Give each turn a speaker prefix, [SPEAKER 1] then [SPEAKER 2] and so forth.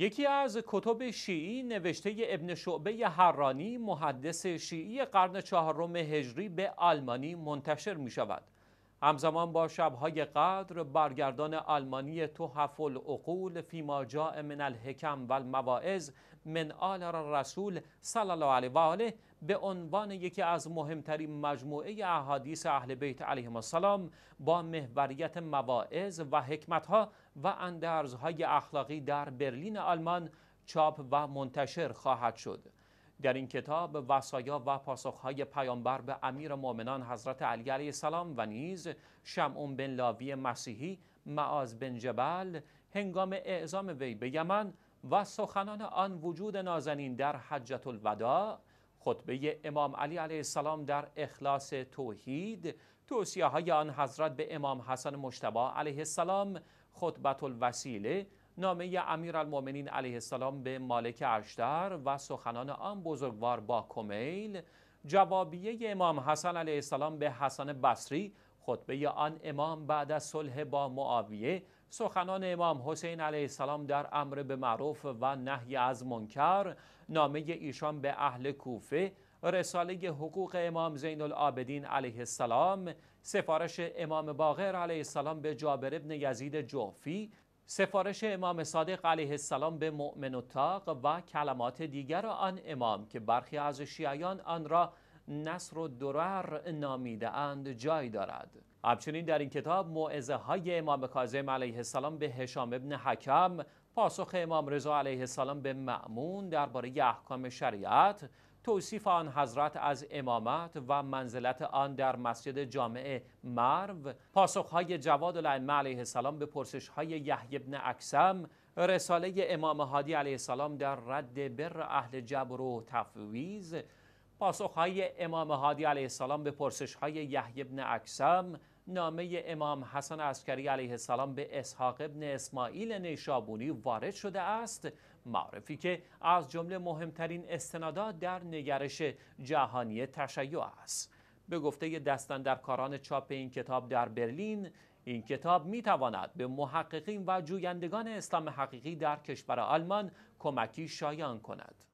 [SPEAKER 1] یکی از کتب شیعی نوشته ابن شعبه حرانی محدث شیعی قرن چهارم هجری به آلمانی منتشر می شود همزمان با شبهای قدر برگردان آلمانی اقول فی ما جاء من الحکم و المواعظ من آل رسول صلی الله علیه و آله به عنوان یکی از مهمترین مجموعه احادیث اهل بیت علیهم السلام با محوریت مواعظ و حکمتها و اندرزهای اخلاقی در برلین آلمان چاپ و منتشر خواهد شد در این کتاب وصایا و پاسخهای پیامبر به امیر مؤمنان حضرت علی علیه السلام و نیز شمعون بن لاوی مسیحی معاز بن جبل هنگام اعزام وی به یمن و سخنان آن وجود نازنین در حجت الوداع خطبه امام علی علیه السلام در اخلاص توحید توصیه های آن حضرت به امام حسن مشتبه علیه السلام خطبت الوسیله نامه امیرالمؤمنین علیه السلام به مالک اشتر و سخنان آن بزرگوار با کمیل جوابیه امام حسن علیه السلام به حسن بصری خطبه آن امام بعد از صلح با معاویه سخنان امام حسین علیه السلام در امر به معروف و نهی از منکر نامه ایشان به اهل کوفه رساله حقوق امام زین العابدین علیه السلام سفارش امام باقر علیه السلام به جابر ابن یزید جوفی سفارش امام صادق علیه السلام به مؤمن تاق و کلمات دیگر آن امام که برخی از شیعیان آن را نصر و درر نامیده اند جای دارد همچنین در این کتاب معزه های امام کاظم علیه السلام به هشام ابن حکم پاسخ امام رضا علیه السلام به معمون درباره احکام شریعت توصیف آن حضرت از امامت و منزلت آن در مسجد جامعه مرو پاسخهای جواد الائمه علیه السلام به پرسشهای یحیی بن اکسم رساله امام هادی علیه السلام در رد بر اهل جبر و تفویض پاسخهای امام هادی علیه السلام به پرسشهای یحیی بن اکسم نامه امام حسن عسکری علیه السلام به اسحاق ابن اسماعیل نیشابونی وارد شده است معرفی که از جمله مهمترین استنادات در نگرش جهانی تشیع است به گفته کاران چاپ این کتاب در برلین این کتاب می تواند به محققین و جویندگان اسلام حقیقی در کشور آلمان کمکی شایان کند